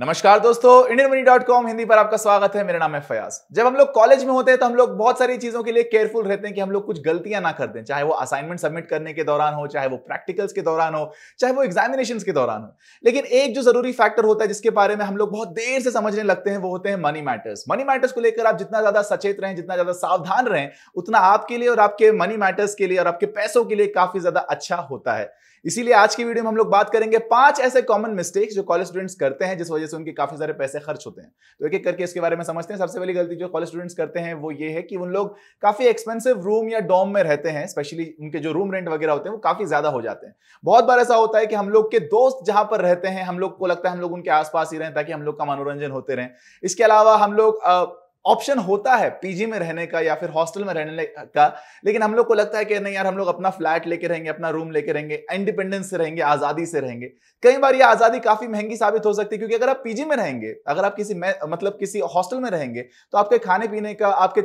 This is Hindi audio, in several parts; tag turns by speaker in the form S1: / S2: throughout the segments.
S1: नमस्कार दोस्तों Indian money dot com Hindi पर आपका स्वागत है मेरा नाम है फयाज जब हम लोग कॉलेज में होते हैं तो हम लोग बहुत सारी चीजों के लिए केयरफुल रहते हैं कि हम लोग कुछ गलतियां ना कर दें चाहे वो असाइनमेंट सबमिट करने के दौरान हो चाहे वो प्रैक्टिकल्स के दौरान हो चाहे वो एग्जामिनेशन के दौरान हो लेकिन एक जो जरूरी फैक्टर होता है जिसके बारे में हम लोग बहुत देर से समझने लगते हैं वो होते हैं मनी मैटर्स मनी मैटर्स को लेकर आप जितना ज्यादा सचेत रहें जितना ज्यादा सावधान रहें उतना आपके लिए और आपके मनी मैटर्स के लिए और आपके पैसों के लिए काफी ज्यादा अच्छा होता है इसीलिए आज की वीडियो में हम लोग बात करेंगे पांच ऐसे कॉमन मिस्टेक्स जो कॉलेज स्टूडेंट्स करते हैं जिस वजह से उनके काफी सारे पैसे खर्च होते हैं तो एक एक करके इसके बारे में समझते हैं सबसे पहली गलती जो कॉलेज स्टूडेंट्स करते हैं वो ये है कि उन लोग काफी एक्सपेंसिव रूम या डॉम में रहते हैं स्पेशली उनके जो रूम रेंट वगैरह होते हैं वो काफी ज्यादा हो जाते हैं बहुत बार ऐसा होता है कि हम लोग के दोस्त जहां पर रहते हैं हम लोग को लगता है हम लोग उनके आसपास ही रहें ताकि हम लोग का मनोरंजन होते रहें इसके अलावा हम लोग ऑप्शन होता है पीजी में रहने का या फिर हॉस्टल में रहने का लेकिन हम लोग को लगता है कि नहीं यार हम लोग अपना फ्लैट लेके रहेंगे अपना रूम लेके रहेंगे इंडिपेंडेंस से रहेंगे आजादी से रहेंगे कई बार ये आजादी काफी महंगी साबित हो सकती है क्योंकि अगर आप पीजी में रहेंगे अगर आप किसी मतलब किसी हॉस्टल में रहेंगे तो आपके खाने पीने का आपके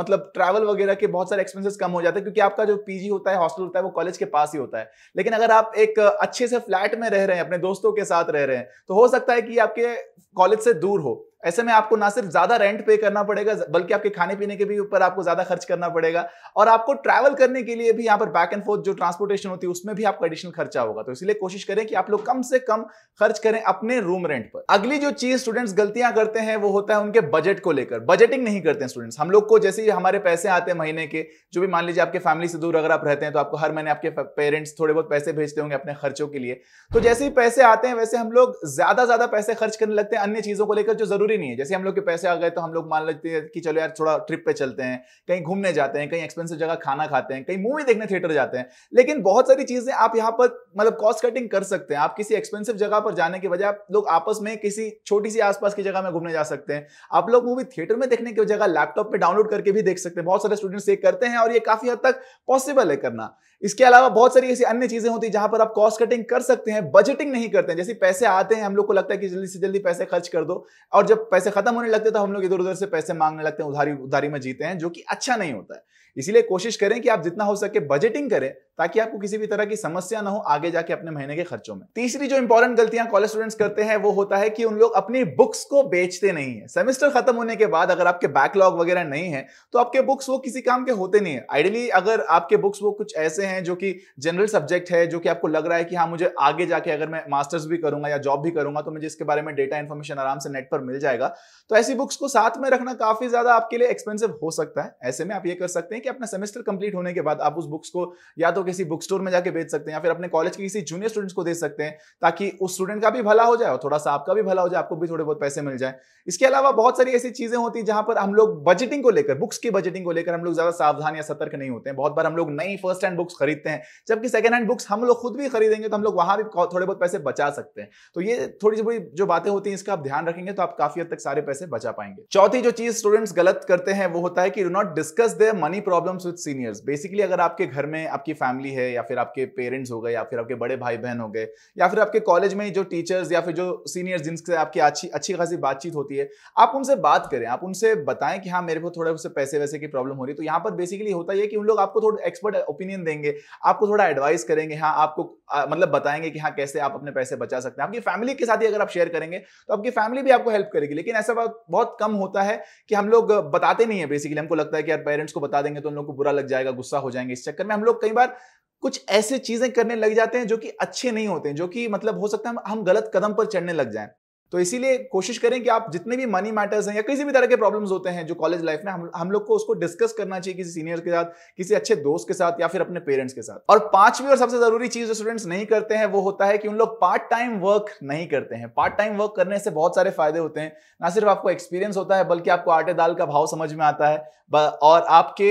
S1: मतलब ट्रैवल वगैरह के बहुत सारे एक्सपेंसेस कम हो जाते हैं क्योंकि आपका जो पीजी होता है हॉस्टल होता है वो कॉलेज के पास ही होता है लेकिन अगर आप एक अच्छे से फ्लैट में रह रहे हैं अपने दोस्तों के साथ रह रहे हैं तो हो सकता है कि आपके कॉलेज से दूर हो ऐसे में आपको ना सिर्फ ज्यादा रेंट पे करना पड़ेगा बल्कि आपके खाने पीने के भी ऊपर आपको ज्यादा खर्च करना पड़ेगा और आपको ट्रैवल करने के लिए भी यहाँ पर बैक एंड फोर्थ जो ट्रांसपोर्टेशन होती है उसमें भी आपका एडिशनल खर्चा होगा तो इसलिए कोशिश करें कि आप लोग कम से कम खर्च करें अपने रूम रेंट पर अगली जो चीज स्टूडेंट्स गलतियां करते हैं वो होता है उनके बजट को लेकर बजटिंग नहीं करते हैं स्टूडेंट्स हम लोग को जैसे ही हमारे पैसे आते हैं महीने के जो भी मान लीजिए आपके फैमिली से दूर अगर आप रहते हैं तो आपको हर महीने आपके पेरेंट्स थोड़े बहुत पैसे भेजते होंगे अपने खर्चों के लिए तो जैसे ही पैसे आते हैं वैसे हम लोग ज्यादा ज्यादा पैसे खर्च करने लगते हैं अन्य चीजों को लेकर जो जरूरी नहीं है जैसे हम लोग के पैसे आ गए तो हम लोग मान लेते हैं कि चलो यार थोड़ा ट्रिप पे चलते हैं कहीं घूमने जाते हैं कहीं एक्सपेंसिव जगह खाना खाते हैं कहीं मूवी देखने थिएटर जाते हैं लेकिन बहुत सारी चीजें आप यहाँ पर मतलब कॉस्ट कटिंग कर सकते हैं आप किसी एक्सपेंसिव जगह पर जाने के बजाय आप लोग आपस में किसी छोटी सी आसपास की जगह में घूमने जा सकते हैं आप लोग मूवी थिएटर में देखने की जगह लैपटॉप पे डाउनलोड करके भी देख सकते हैं बहुत सारे स्टूडेंट्स ये करते हैं और ये काफी हद तक पॉसिबल है करना इसके अलावा बहुत सारी ऐसी अन्य चीजें होती है जहां पर आप कॉस्ट कटिंग कर सकते हैं बजटिंग नहीं करते हैं जैसे पैसे आते हैं हम लोग को लगता है कि जल्दी से जल्दी पैसे खर्च कर दो और जब पैसे खत्म होने लगते हैं तो हम लोग इधर उधर से पैसे मांगने लगते हैं उधारी उधारी में जीते हैं जो कि अच्छा नहीं होता है इसीलिए कोशिश करें कि आप जितना हो सके बजटिंग करें ताकि आपको किसी भी तरह की समस्या ना हो आगे जाके अपने महीने के खर्चों में तीसरी जो इंपॉर्टेंट गलतियां कॉलेज स्टूडेंट्स करते हैं वो होता है कि उन लोग अपनी बुक्स को बेचते नहीं है सेमेस्टर खत्म होने के बाद अगर आपके बैकलॉग वगैरह नहीं है तो आपके बुक्स वो किसी काम के होते नहीं है आइडियली अगर आपके बुक्स वो कुछ ऐसे हैं जो कि जनरल सब्जेक्ट है जो कि आपको लग रहा है कि हाँ मुझे आगे जाके अगर मैं मास्टर्स भी करूंगा या जॉब भी करूंगा तो मुझे इसके बारे में डेटा इन्फॉर्मेशन आराम से नेट पर मिल जाएगा तो ऐसी बुक्स को साथ में रखना काफी ज्यादा आपके लिए एक्सपेंसिव हो सकता है ऐसे में आप ये कर सकते हैं कि अपना सेमेस्टर कंप्लीट होने के बाद आप उस बुक्स को या तो तो किसी बुक स्टोर में जाके बेच सकते हैं या फिर अपने कॉलेज के किसी जूनियर स्टूडेंट्स को दे सकते हैं ताकि उस स्टूडेंट का भी भला हो जाए और थोड़ा सा आपका भी भला हो जाए आपको भी थोड़े बहुत पैसे मिल जाए इसके अलावा बहुत सारी ऐसी चीजें होती हैं जहां पर हम लोग बजटिंग को लेकर बुक्स की बजटिंग को लेकर हम लोग ज्यादा सावधान या सतर्क नहीं होते हैं बहुत बार हम लोग नई फर्स्ट हैंड बुक्स खरीदते हैं जबकि सेकंड हैंड बुक्स हम लोग खुद भी खरीदेंगे तो हम लोग वहां भी थोड़े बहुत पैसे बचा सकते हैं तो ये थोड़ी थोड़ी जो बातें होती हैं इसका आप ध्यान रखेंगे तो आप काफी हद तक सारे पैसे बचा पाएंगे चौथी जो चीज स्टूडेंट्स गलत करते हैं वो होता है कि do not discuss their money problems with seniors basically अगर आपके घर में आपकी फैमिली फैमिली है या फिर आपके पेरेंट्स हो गए या फिर आपके बड़े भाई बहन हो गए या फिर आपके कॉलेज में जो टीचर्स या फिर जो सीनियर्स जिनसे आपकी अच्छी अच्छी खासी बातचीत होती है आप उनसे बात करें आप उनसे बताएं कि हाँ मेरे को थोड़ा उससे पैसे वैसे की प्रॉब्लम हो रही है तो यहाँ पर बेसिकली होता है कि उन लोग आपको थोड़ा एक्सपर्ट ओपिनियन देंगे आपको थोड़ा एडवाइस करेंगे हाँ आपको मतलब बताएंगे कि हाँ कैसे आप अपने पैसे बचा सकते हैं आपकी फैमिली के साथ ही अगर आप शेयर करेंगे तो आपकी फैमिली भी आपको हेल्प करेगी लेकिन ऐसा बात बहुत कम होता है कि हम लोग बताते नहीं है बेसिकली हमको लगता है कि यार पेरेंट्स को बता देंगे तो उन लोग को बुरा लग जाएगा गुस्सा हो जाएंगे इस चक्कर में हम लोग कई बार कुछ ऐसे चीजें करने लग जाते हैं जो कि अच्छे नहीं होते हैं जो कि मतलब हो सकता है हम गलत कदम पर चढ़ने लग जाएं तो इसीलिए कोशिश करें कि आप जितने भी मनी मैटर्स हैं या किसी भी तरह के प्रॉब्लम्स होते हैं जो कॉलेज लाइफ में हम हम लोग को उसको डिस्कस करना चाहिए किसी सीनियर के साथ किसी अच्छे दोस्त के साथ या फिर अपने पेरेंट्स के साथ और पांचवी और सबसे जरूरी चीज जो स्टूडेंट्स नहीं करते हैं वो होता है कि उन लोग पार्ट टाइम वर्क नहीं करते हैं पार्ट टाइम वर्क करने से बहुत सारे फायदे होते हैं ना सिर्फ आपको एक्सपीरियंस होता है बल्कि आपको आटे दाल का भाव समझ में आता है और आपके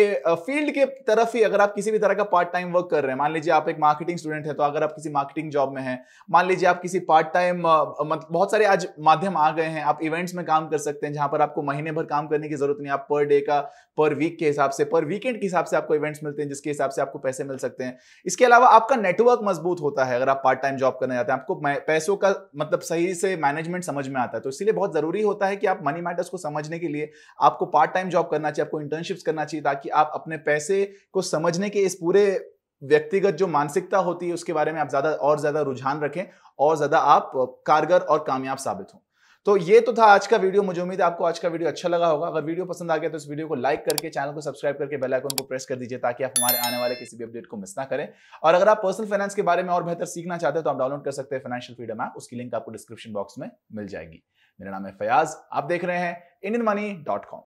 S1: फील्ड के तरफ ही अगर आप किसी भी तरह का पार्ट टाइम वर्क कर रहे हैं मान लीजिए आप एक मार्केटिंग स्टूडेंट है तो अगर आप किसी मार्केटिंग जॉब में है मान लीजिए आप किसी पार्ट टाइम मतलब बहुत सारे आज माध्यम आ गए हैं आप इवेंट्स में काम कर सकते हैं जहां पर आपको महीने भर काम करने की जरूरत नहीं आप पर डे का पर वीक के हिसाब से पर वीकेंड के हिसाब से आपको इवेंट्स मिलते हैं जिसके हिसाब से आपको पैसे मिल सकते हैं इसके अलावा आपका नेटवर्क मजबूत होता है अगर आप पार्ट टाइम जॉब करना चाहते हैं आपको पैसों का मतलब सही से मैनेजमेंट समझ में आता है तो इसलिए बहुत जरूरी होता है कि आप मनी मैटर्स को समझने के लिए आपको पार्ट टाइम जॉब करना चाहिए आपको इंटर्नशिप्स करना चाहिए ताकि आप अपने पैसे को समझने के इस पूरे व्यक्तिगत जो मानसिकता होती है उसके बारे में आप ज्यादा और ज्यादा रुझान रखें और ज्यादा आप कारगर और कामयाब साबित हों तो ये तो था आज का वीडियो मुझे उम्मीद है आपको आज का वीडियो अच्छा लगा होगा अगर वीडियो पसंद आ गया तो इस वीडियो को लाइक करके चैनल को सब्सक्राइब करके बेल आइकन को प्रेस कर दीजिए ताकि आप हमारे आने वाले किसी भी अपडेट को मिस ना करें और अगर आप पर्सनल फाइनेंस के बारे में और बेहतर सीखना चाहते हैं तो आप डाउनलोड कर सकते हैं फाइनेंशियल फ्रीडम ऐप उसकी लिंक आपको डिस्क्रिप्शन बॉक्स में मिल जाएगी मेरा नाम है फयाज आप देख रहे हैं इंडियन मनी डॉट कॉम